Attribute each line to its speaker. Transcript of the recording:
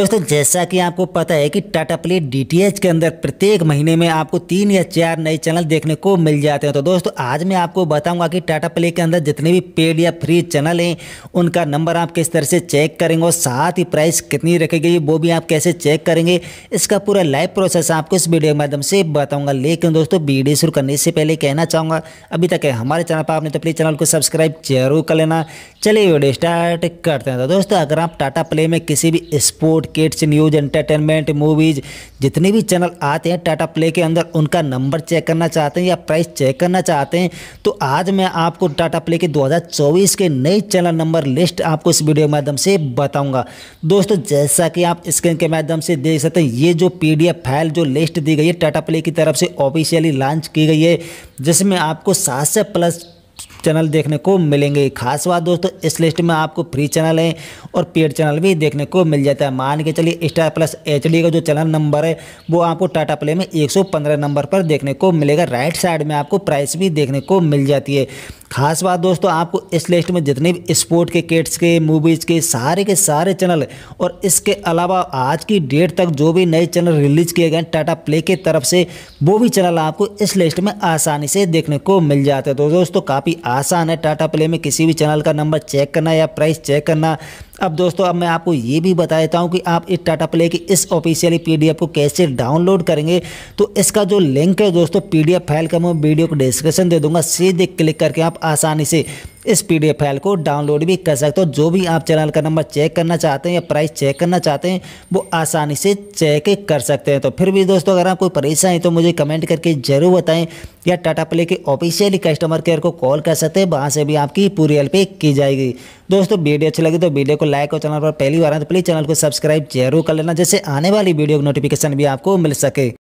Speaker 1: दोस्तों जैसा कि आपको पता है कि टाटा प्ले डी के अंदर प्रत्येक महीने में आपको तीन या चार नए चैनल देखने को मिल जाते हैं तो दोस्तों आज मैं आपको बताऊंगा कि टाटा प्ले के अंदर जितने भी पेड या फ्री चैनल हैं उनका नंबर आप किस तरह से चेक करेंगे और साथ ही प्राइस कितनी रखी गई वो भी आप कैसे चेक करेंगे इसका पूरा लाइव प्रोसेस आपको इस वीडियो के माध्यम से बताऊँगा लेकिन दोस्तों वीडियो शुरू करने से पहले कहना चाहूँगा अभी तक हमारे चैनल पर आपने तो प्लीज़ चैनल को सब्सक्राइब जरूर कर लेना चलिए वीडियो स्टार्ट करते हैं तो दोस्तों अगर आप टाटा प्ले में किसी भी sport kids news entertainment movies जितने भी चैनल आते हैं टाटा प्ले के अंदर उनका नंबर चेक करना चाहते हैं या प्राइस चेक करना चाहते हैं तो आज मैं आपको टाटा प्ले के 2024 के नए चैनल नंबर लिस्ट आपको इस वीडियो के माध्यम से बताऊंगा दोस्तों जैसा कि आप स्क्रीन के माध्यम से देख सकते हैं ये जो पी फाइल जो लिस्ट दी गई है टाटा प्ले की तरफ से ऑफिशियली लॉन्च की गई है जिसमें आपको सात से प्लस चैनल देखने को मिलेंगे खास बात दोस्तों इस लिस्ट में आपको फ्री चैनल है और पेड चैनल भी देखने को मिल जाता है मान के चलिए स्टार प्लस एच का जो चैनल नंबर है वो आपको टाटा प्ले में एक नंबर पर देखने को मिलेगा राइट साइड में आपको प्राइस भी देखने को मिल जाती है खास बात दोस्तों आपको इस लिस्ट में जितने भी स्पोर्ट के किट्स के मूवीज़ के सारे के सारे चैनल और इसके अलावा आज की डेट तक जो भी नए चैनल रिलीज किए गए टाटा प्ले की तरफ से वो भी चैनल आपको इस लिस्ट में आसानी से देखने को मिल जाते हैं तो दोस्तों काफ़ी आसान है टाटा प्ले में किसी भी चैनल का नंबर चेक करना या प्राइस चेक करना अब दोस्तों अब मैं आपको ये भी बता देता हूँ कि आप इस टाटा प्ले की इस ऑफिशियली पीडीएफ को कैसे डाउनलोड करेंगे तो इसका जो लिंक है दोस्तों पीडीएफ फाइल का मैं वीडियो को डिस्क्रिप्शन दे दूंगा सीधे क्लिक करके आप आसानी से इस पी फाइल को डाउनलोड भी कर सकते हो जो भी आप चैनल का नंबर चेक करना चाहते हैं या प्राइस चेक करना चाहते हैं वो आसानी से चेक कर सकते हैं तो फिर भी दोस्तों अगर आप कोई परेशान है तो मुझे कमेंट करके ज़रूर बताएं या टाटा प्ले के ऑफिशियली कस्टमर केयर को कॉल कर सकते हैं वहाँ से भी आपकी पूरी हेल्प की जाएगी दोस्तों वीडियो अच्छी लगी तो वीडियो को लाइक और चैनल पर पहली बार आए तो प्लीज़ चैनल को सब्सक्राइब जरूर कर लेना जैसे आने वाली वीडियो की नोटिफिकेशन भी आपको मिल सके